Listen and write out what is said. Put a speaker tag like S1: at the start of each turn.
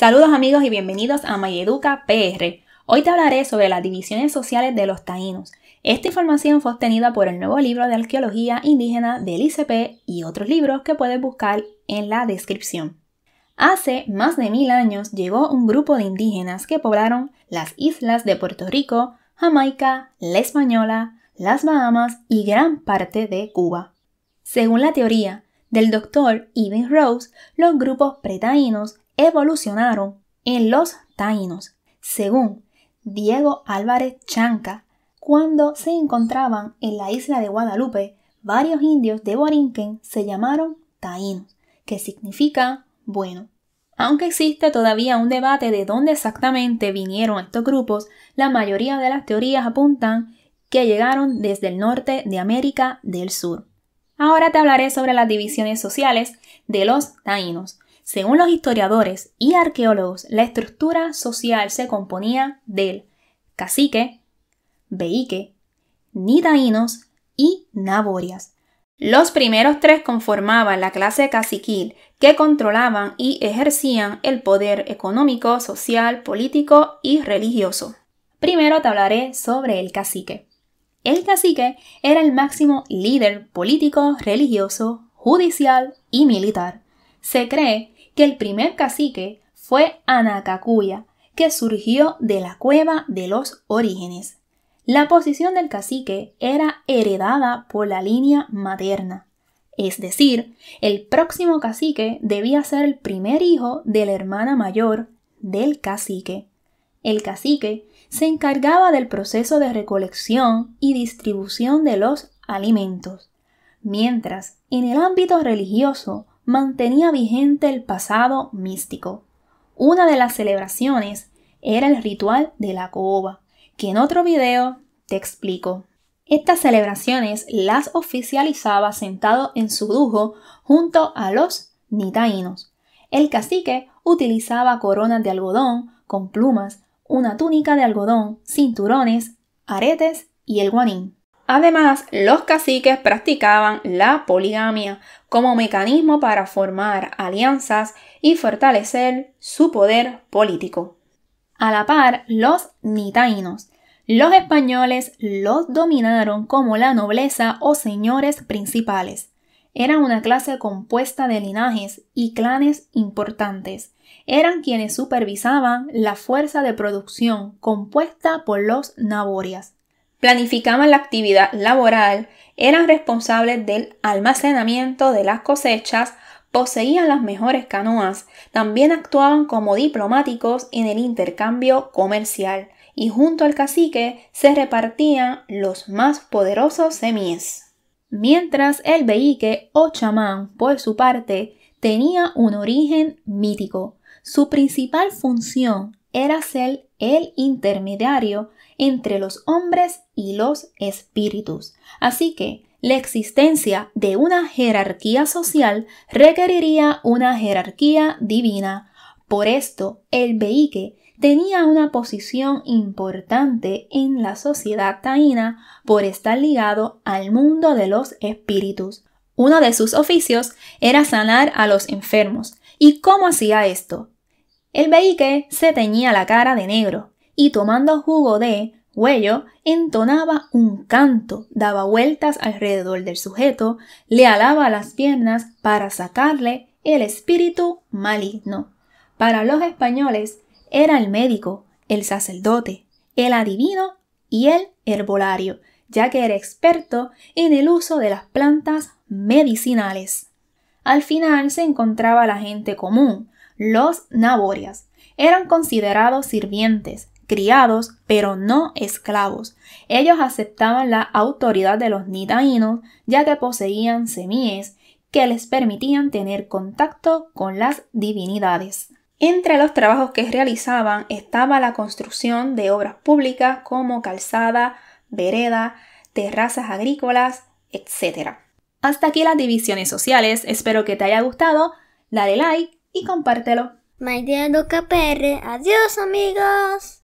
S1: Saludos amigos y bienvenidos a Mayeduca PR. Hoy te hablaré sobre las divisiones sociales de los taínos. Esta información fue obtenida por el nuevo libro de arqueología indígena del ICP y otros libros que puedes buscar en la descripción. Hace más de mil años llegó un grupo de indígenas que poblaron las islas de Puerto Rico, Jamaica, La Española, las Bahamas y gran parte de Cuba. Según la teoría, del doctor Ibn Rose, los grupos pretaínos evolucionaron en los taínos, según Diego Álvarez Chanca, cuando se encontraban en la isla de Guadalupe, varios indios de Borinquen se llamaron taínos, que significa bueno. Aunque existe todavía un debate de dónde exactamente vinieron estos grupos, la mayoría de las teorías apuntan que llegaron desde el norte de América del Sur. Ahora te hablaré sobre las divisiones sociales de los taínos, según los historiadores y arqueólogos, la estructura social se componía del cacique, beique, nidaínos y naborias. Los primeros tres conformaban la clase caciquil, que controlaban y ejercían el poder económico, social, político y religioso. Primero te hablaré sobre el cacique. El cacique era el máximo líder político, religioso, judicial y militar. Se cree que el primer cacique fue Anacacuya, que surgió de la cueva de los orígenes. La posición del cacique era heredada por la línea materna, es decir, el próximo cacique debía ser el primer hijo de la hermana mayor del cacique. El cacique se encargaba del proceso de recolección y distribución de los alimentos, mientras en el ámbito religioso mantenía vigente el pasado místico. Una de las celebraciones era el ritual de la cooba, que en otro video te explico. Estas celebraciones las oficializaba sentado en su dujo junto a los nitaínos. El cacique utilizaba coronas de algodón con plumas, una túnica de algodón, cinturones, aretes y el guanín. Además, los caciques practicaban la poligamia como mecanismo para formar alianzas y fortalecer su poder político. A la par, los nitainos. Los españoles los dominaron como la nobleza o señores principales. Era una clase compuesta de linajes y clanes importantes. Eran quienes supervisaban la fuerza de producción compuesta por los naborias planificaban la actividad laboral, eran responsables del almacenamiento de las cosechas, poseían las mejores canoas, también actuaban como diplomáticos en el intercambio comercial y junto al cacique se repartían los más poderosos semíes Mientras el veíque o chamán, por su parte, tenía un origen mítico. Su principal función era ser el intermediario entre los hombres y los espíritus. Así que la existencia de una jerarquía social requeriría una jerarquía divina. Por esto, el Beique tenía una posición importante en la sociedad taína por estar ligado al mundo de los espíritus. Uno de sus oficios era sanar a los enfermos. ¿Y cómo hacía esto? El Beique se teñía la cara de negro, y tomando jugo de huello, entonaba un canto, daba vueltas alrededor del sujeto, le alaba las piernas para sacarle el espíritu maligno. Para los españoles era el médico, el sacerdote, el adivino y el herbolario, ya que era experto en el uso de las plantas medicinales. Al final se encontraba la gente común, los naborias. Eran considerados sirvientes, criados, pero no esclavos. Ellos aceptaban la autoridad de los nitaínos, ya que poseían semíes que les permitían tener contacto con las divinidades. Entre los trabajos que realizaban estaba la construcción de obras públicas como calzada, vereda, terrazas agrícolas, etc. Hasta aquí las divisiones sociales. Espero que te haya gustado. Dale like y compártelo. My dear Adiós amigos.